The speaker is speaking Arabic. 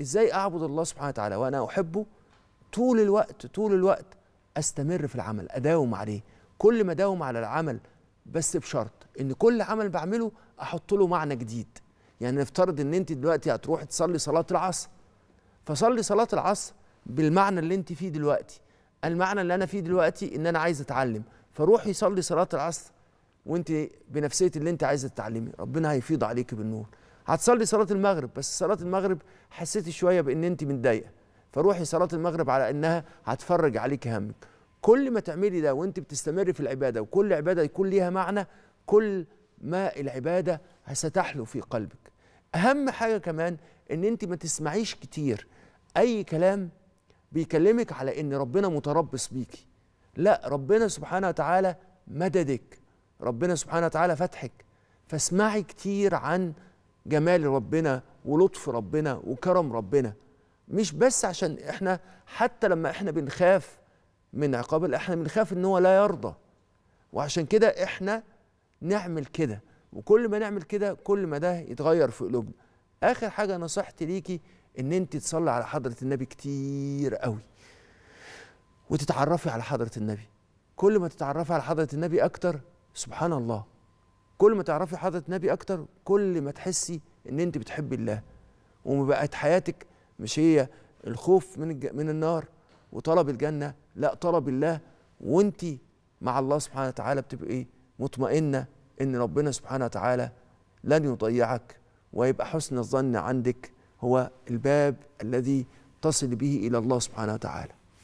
ازاي اعبد الله سبحانه وتعالى وانا احبه طول الوقت طول الوقت استمر في العمل اداوم عليه كل ما اداوم على العمل بس بشرط ان كل عمل بعمله احط له معنى جديد يعني نفترض ان انت دلوقتي هتروحي تصلي صلاه العصر فصلي صلاه العصر بالمعنى اللي انت فيه دلوقتي المعنى اللي انا فيه دلوقتي ان انا عايز اتعلم فروحي صلي صلاه العصر وانت بنفسيه اللي انت عايزه تتعلمي ربنا هيفيض عليك بالنور هتصلي صلاه المغرب بس صلاه المغرب حسيتي شويه بان انت متضايقه فروحي صلاه المغرب على انها هتفرج عليك همك كل ما تعملي ده وانت بتستمري في العباده وكل عباده يكون ليها معنى كل ما العباده ستحلو في قلبك اهم حاجه كمان ان انت ما تسمعيش كتير اي كلام بيكلمك على ان ربنا متربص بيكي لا ربنا سبحانه وتعالى مددك ربنا سبحانه وتعالى فتحك فاسمعي كتير عن جمال ربنا ولطف ربنا وكرم ربنا مش بس عشان احنا حتى لما احنا بنخاف من عقاب احنا بنخاف ان هو لا يرضى وعشان كده احنا نعمل كده وكل ما نعمل كده كل ما ده يتغير في قلوبنا اخر حاجه نصيحتي ليكي ان انت تصلي على حضره النبي كتير قوي وتتعرفي على حضره النبي كل ما تتعرفي على حضره النبي اكتر سبحان الله كل ما تعرفي حضره النبي اكتر كل ما تحسي ان انت بتحبي الله بقت حياتك مش هي الخوف من الج... من النار وطلب الجنه لا طلب الله وانت مع الله سبحانه وتعالى بتبقي مطمئنه ان ربنا سبحانه وتعالى لن يضيعك ويبقى حسن الظن عندك هو الباب الذي تصل به الى الله سبحانه وتعالى